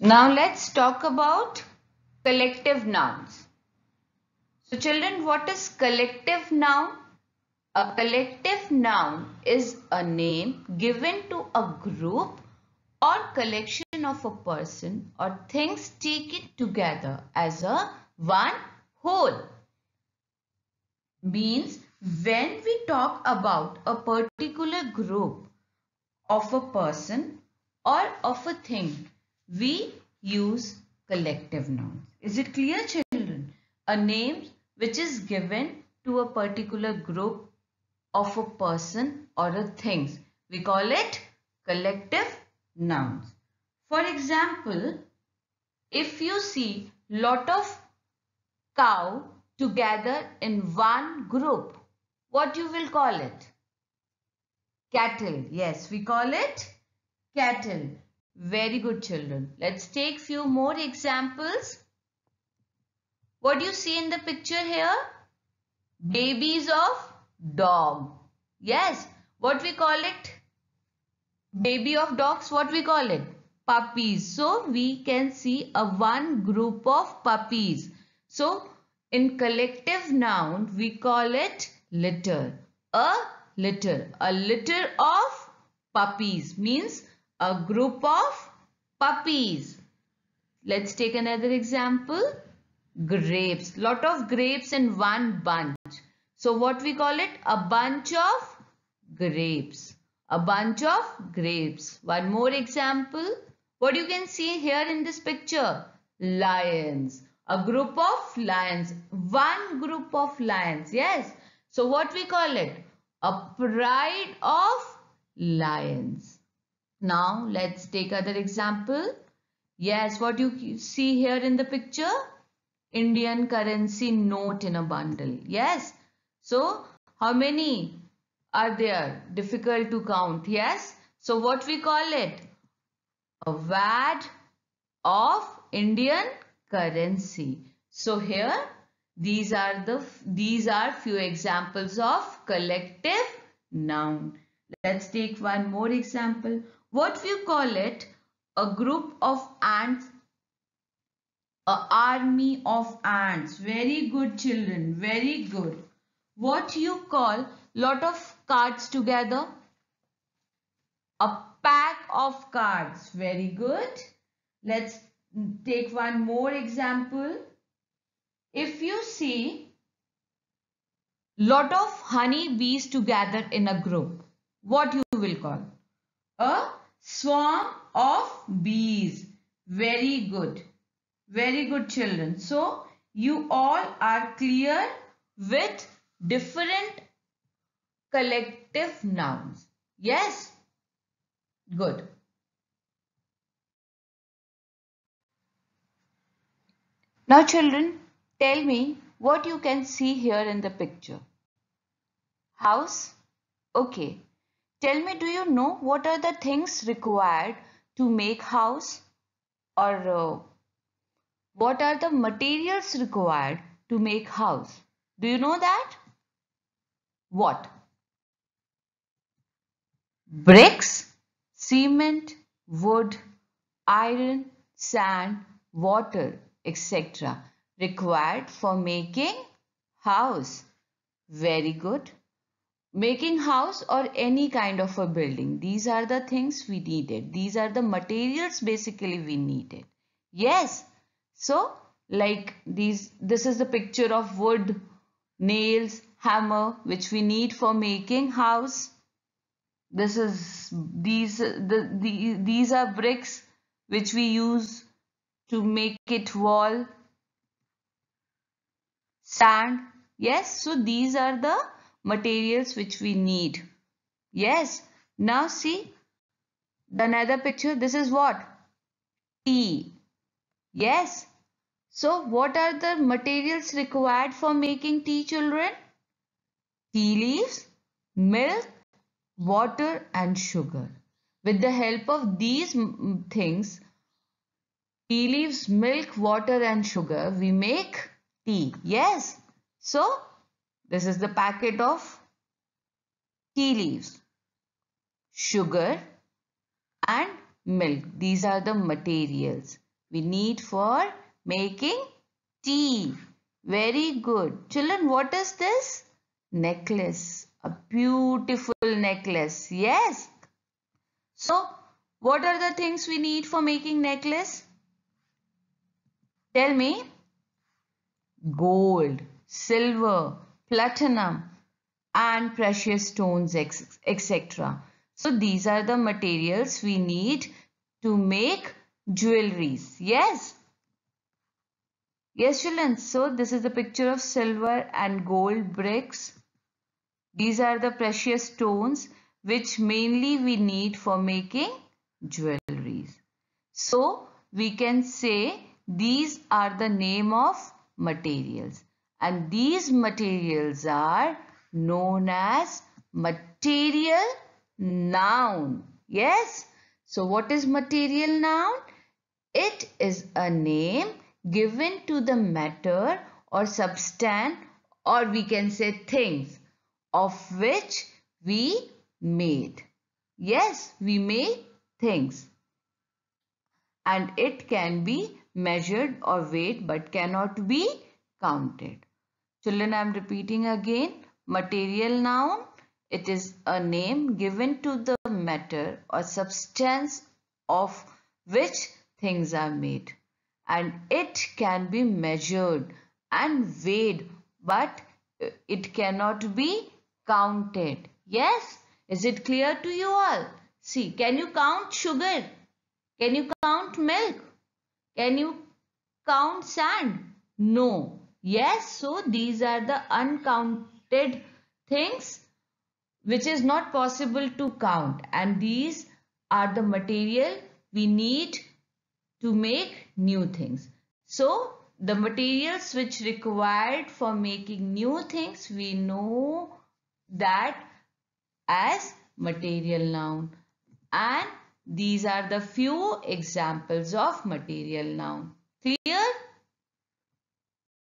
Now let's talk about collective nouns. So children, what is collective noun? A collective noun is a name given to a group or collection of a person or things taken together as a one whole. Means when we talk about a particular group of a person or of a thing we use collective nouns. Is it clear children? A name which is given to a particular group of a person or a things. We call it collective nouns. For example, if you see lot of cow together in one group, what you will call it? Cattle. Yes, we call it cattle. Very good children. Let's take few more examples. What do you see in the picture here? Babies of dog. Yes. What we call it? Baby of dogs. What we call it? Puppies. So we can see a one group of puppies. So in collective noun we call it litter. A litter. A litter of puppies means a group of puppies. Let's take another example. Grapes. Lot of grapes in one bunch. So what we call it? A bunch of grapes. A bunch of grapes. One more example. What you can see here in this picture? Lions. A group of lions. One group of lions. Yes. So what we call it? A pride of lions. Now let's take other example. Yes, what you see here in the picture? Indian currency note in a bundle. Yes. So how many are there? Difficult to count. Yes. So what we call it? A wad of Indian currency. So here these are the these are few examples of collective noun. Let's take one more example. What you call it? A group of ants, a army of ants. Very good children, very good. What you call lot of cards together? A pack of cards. Very good. Let's take one more example. If you see lot of honey bees together in a group, what you will call? A Swarm of bees. Very good. Very good children. So, you all are clear with different collective nouns. Yes? Good. Now children, tell me what you can see here in the picture. House? Okay. Tell me, do you know what are the things required to make house or uh, what are the materials required to make house? Do you know that? What? Bricks, cement, wood, iron, sand, water, etc. required for making house. Very good making house or any kind of a building these are the things we needed these are the materials basically we needed yes so like these this is the picture of wood nails hammer which we need for making house this is these the, the these are bricks which we use to make it wall sand yes so these are the materials which we need. Yes, now see the another picture. This is what? Tea. Yes. So what are the materials required for making tea children? Tea leaves, milk, water and sugar. With the help of these things, tea leaves, milk, water and sugar, we make tea. Yes. So this is the packet of tea leaves, sugar and milk. These are the materials we need for making tea. Very good. Children, what is this? Necklace. A beautiful necklace. Yes. So, what are the things we need for making necklace? Tell me. Gold, silver, platinum and precious stones etc. So these are the materials we need to make jewelries. Yes. Yes children. So this is the picture of silver and gold bricks. These are the precious stones which mainly we need for making jewelries. So we can say these are the name of materials and these materials are known as material noun. Yes. So what is material noun? It is a name given to the matter or substance or we can say things of which we made. Yes, we made things. And it can be measured or weighed but cannot be counted. Children, I am repeating again. Material noun, it is a name given to the matter or substance of which things are made. And it can be measured and weighed, but it cannot be counted. Yes? Is it clear to you all? See, can you count sugar? Can you count milk? Can you count sand? No. Yes, so these are the uncounted things which is not possible to count and these are the material we need to make new things. So the materials which required for making new things we know that as material noun and these are the few examples of material noun. Clear?